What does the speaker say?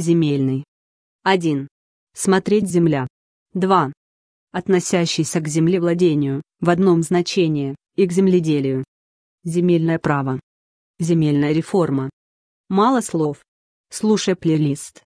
земельный. 1. Смотреть земля. 2. Относящийся к землевладению, в одном значении, и к земледелию. Земельное право. Земельная реформа. Мало слов. Слушай плейлист.